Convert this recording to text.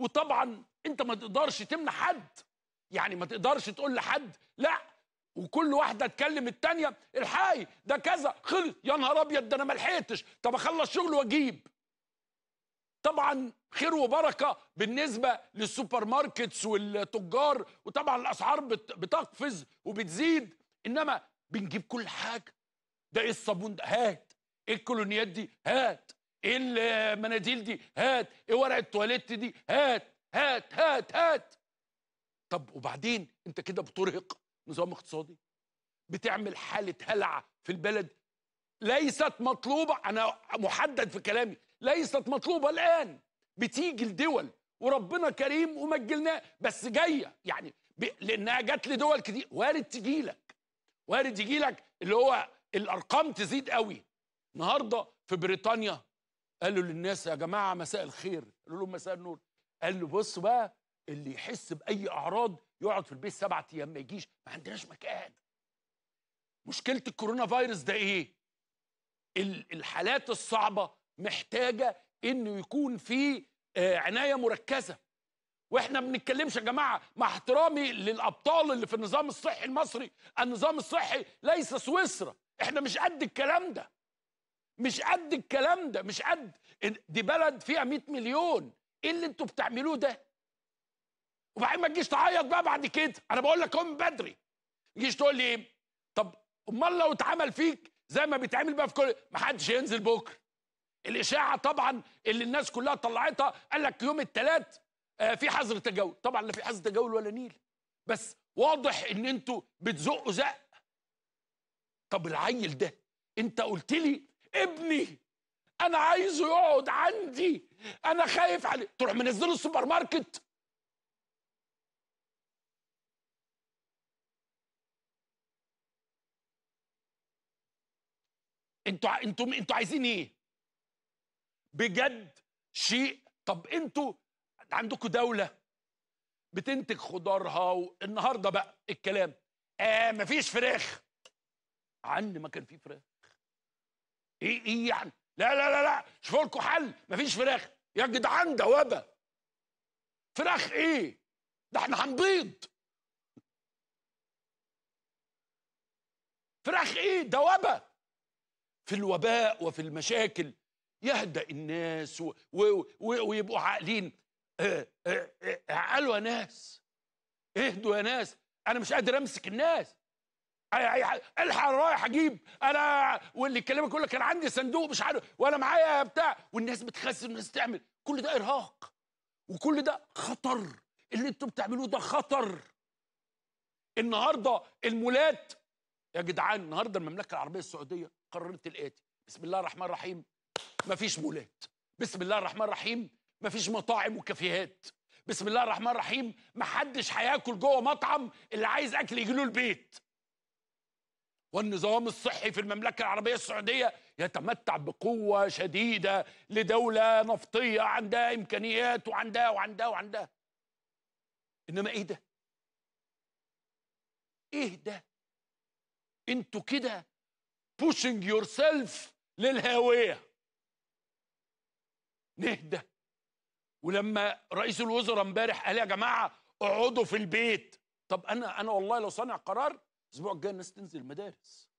وطبعا انت ما تقدرش تمنع حد يعني ما تقدرش تقول لحد لا وكل واحده تكلم الثانيه الحقي ده كذا خلص يا نهار ابيض ده انا ما لحقتش طب اخلص شغل واجيب طبعا خير وبركه بالنسبه للسوبر ماركتس والتجار وطبعا الاسعار بتقفز وبتزيد انما بنجيب كل حاجه ده ايه الصابون ده هات ايه الكولونيات دي هات ايه المناديل دي هات ايه ورق التواليت دي هات هات هات هات طب وبعدين انت كده بترهق نظام اقتصادي بتعمل حاله هلع في البلد ليست مطلوبه انا محدد في كلامي ليست مطلوبه الان بتيجي لدول وربنا كريم ومجلناه بس جايه يعني ب... لانها جت لدول كتير وارد تجي لك وارد يجي لك اللي هو الارقام تزيد قوي النهارده في بريطانيا قالوا للناس يا جماعه مساء الخير قالوا لهم مساء النور قال له بص بقى اللي يحس باي اعراض يقعد في البيت سبعة ايام ما يجيش ما عندناش مكان مشكله الكورونا فيروس ده ايه الحالات الصعبه محتاجه انه يكون في آه، عنايه مركزه واحنا ما بنتكلمش يا جماعه مع احترامي للابطال اللي في النظام الصحي المصري النظام الصحي ليس سويسرا احنا مش قد الكلام ده مش قد الكلام ده مش قد دي بلد فيها 100 مليون ايه اللي انتوا بتعملوه ده وبعدين ما تجيش تعيط بقى بعد كده انا بقول لك من بدري ما تجيش تقول لي ايه طب امال لو اتعمل فيك زي ما بيتعمل بقى في كل ما حدش هينزل بكره الاشاعه طبعا اللي الناس كلها طلعتها قال لك يوم الثلاث آه في حظر تجول طبعا لا في حظر تجول ولا نيل بس واضح ان انتوا بتزقوا زق طب العيل ده انت قلت لي ابني انا عايزه يقعد عندي انا خايف عليه تروح منزله السوبر ماركت انتوا انتوا انتوا عايزين ايه بجد شيء طب انتوا عندكم دوله بتنتج خضارها والنهارده بقى الكلام آه مفيش فراخ عن ما كان في فراخ ايه ايه يعني لا لا لا لا شوفوا لكم حل مفيش فراخ يا جدعان ده وبا فراخ ايه ده احنا هنبيض فراخ ايه ده وبا في الوباء وفي المشاكل يهدأ الناس ويبقوا عاقلين اه عقلوا آه، آه، يا ناس اهدوا يا ناس انا مش قادر امسك الناس الحق رايح اجيب انا واللي يكلمك يقول لك انا عندي صندوق مش عارف وانا معايا بتاع والناس بتخسر والناس تعمل كل ده ارهاق وكل ده خطر اللي انتم بتعملوه ده خطر النهارده المولات يا جدعان النهارده المملكه العربيه السعوديه قررت الاتي بسم الله الرحمن الرحيم مفيش مولات بسم الله الرحمن الرحيم مفيش مطاعم وكافيهات بسم الله الرحمن الرحيم محدش هياكل جوه مطعم اللي عايز اكل يجي له البيت والنظام الصحي في المملكة العربية السعودية يتمتع بقوة شديدة لدولة نفطية عندها إمكانيات وعندها وعندها وعندها إنما إيه ده؟ إيه ده؟ أنتوا كده pushing yourself للهاوية نهدى ولما رئيس الوزراء امبارح قال يا جماعة اقعدوا في البيت طب أنا أنا والله لو صانع قرار الاسبوع الجاي الناس تنزل مدارس